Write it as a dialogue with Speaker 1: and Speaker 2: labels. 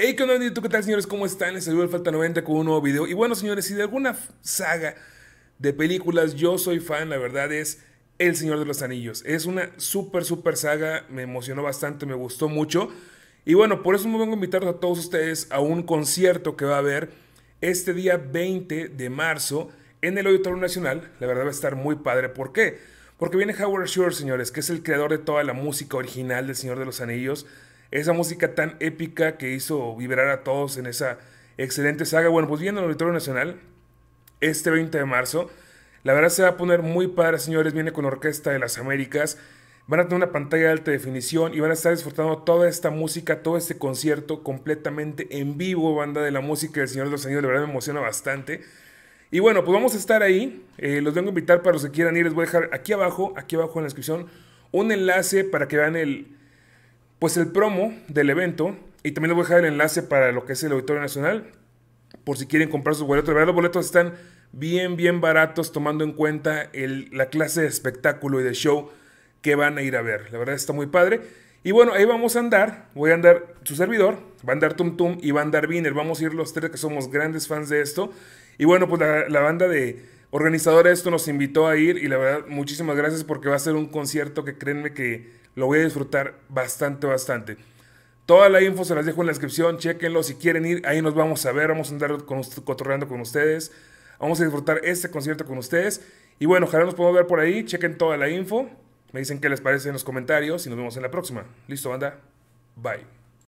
Speaker 1: Hey, ¿qué onda, qué tal, señores? ¿Cómo están? Les saludo el Falta 90 con un nuevo video. Y bueno, señores, si de alguna saga de películas yo soy fan, la verdad es El Señor de los Anillos. Es una súper, súper saga. Me emocionó bastante, me gustó mucho. Y bueno, por eso me vengo a invitar a todos ustedes a un concierto que va a haber este día 20 de marzo en el Auditorio Nacional. La verdad va a estar muy padre. ¿Por qué? Porque viene Howard Shore, señores, que es el creador de toda la música original del Señor de los Anillos esa música tan épica que hizo vibrar a todos en esa excelente saga. Bueno, pues viendo el Auditorio Nacional, este 20 de marzo, la verdad se va a poner muy padre, señores. Viene con Orquesta de las Américas. Van a tener una pantalla de alta definición y van a estar disfrutando toda esta música, todo este concierto completamente en vivo, banda de la música del Señor de los Anillos. La verdad me emociona bastante. Y bueno, pues vamos a estar ahí. Eh, los vengo a invitar para los que quieran ir. Les voy a dejar aquí abajo, aquí abajo en la descripción, un enlace para que vean el, pues el promo del evento, y también les voy a dejar el enlace para lo que es el Auditorio Nacional, por si quieren comprar sus boletos. La verdad, los boletos están bien, bien baratos, tomando en cuenta la clase de espectáculo y de show que van a ir a ver. La verdad está muy padre. Y bueno, ahí vamos a andar. Voy a andar su servidor, va a andar Tum Tum y va a andar Viner. Vamos a ir los tres que somos grandes fans de esto. Y bueno, pues la banda de, organizador esto nos invitó a ir y la verdad, muchísimas gracias porque va a ser un concierto que créanme que lo voy a disfrutar bastante, bastante. Toda la info se las dejo en la descripción, chequenlo si quieren ir, ahí nos vamos a ver, vamos a andar con, cotorreando con ustedes, vamos a disfrutar este concierto con ustedes y bueno, ojalá nos podamos ver por ahí, chequen toda la info, me dicen qué les parece en los comentarios y nos vemos en la próxima. Listo, banda, bye.